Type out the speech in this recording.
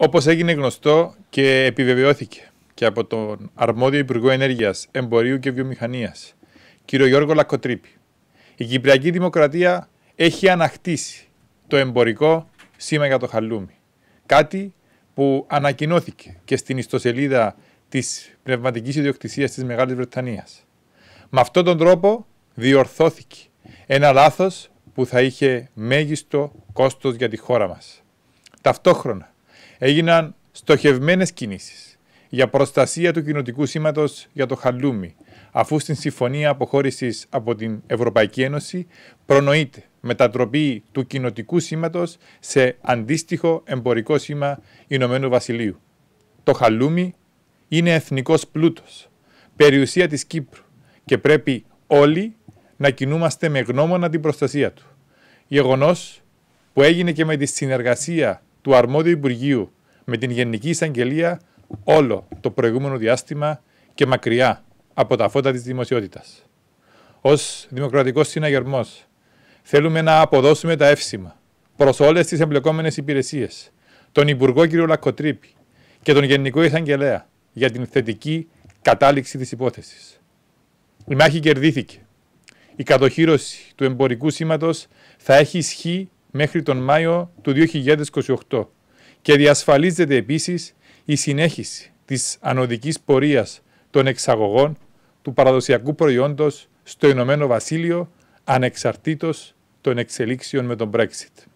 Όπως έγινε γνωστό και επιβεβαιώθηκε και από τον αρμόδιο Υπουργό Ενέργειας, Εμπορίου και Βιομηχανίας, κύριο Γιώργο Λακοτρίπη, η Κυπριακή Δημοκρατία έχει ανακτήσει το εμπορικό σήμα για το χαλούμι. Κάτι που ανακοινώθηκε και στην ιστοσελίδα της πνευματικής ιδιοκτησίας της Μεγάλης Βρετανίας. Με αυτόν τον τρόπο διορθώθηκε ένα λάθος που θα είχε μέγιστο κόστος για τη χώρα μας. Ταυτόχρονα, έγιναν στοχευμένες κινήσεις για προστασία του κοινοτικού σήματος για το χαλούμι, αφού στην συμφωνία αποχώρησης από την Ευρωπαϊκή Ένωση προνοείται μετατροπή του κοινοτικού σήματος σε αντίστοιχο εμπορικό σήμα Ηνωμένου Βασιλείου. Το χαλούμι είναι εθνικός πλούτος, περιουσία της Κύπρου και πρέπει όλοι να κινούμαστε με γνώμονα την προστασία του. Γεγονός που έγινε και με τη συνεργασία του αρμόδιου Υπουργείου με την Γενική Εισαγγελία όλο το προηγούμενο διάστημα και μακριά από τα φώτα της δημοσιότητας. Ως Δημοκρατικός Συναγερμός θέλουμε να αποδώσουμε τα εύσημα προς όλες τις εμπλεκόμενες υπηρεσίες, τον Υπουργό κ. Λακοτρίπη και τον Γενικό Εισαγγελέα για την θετική κατάληξη της υπόθεσης. Η μάχη κερδίθηκε. Η κατοχήρωση του εμπορικού σήματος θα έχει ισχύ μέχρι τον Μάιο του 2028 και διασφαλίζεται επίσης η συνέχιση της ανωδικής πορείας των εξαγωγών του παραδοσιακού προϊόντος στο Ηνωμένο Βασίλειο ανεξαρτήτως των εξελίξεων με τον Brexit.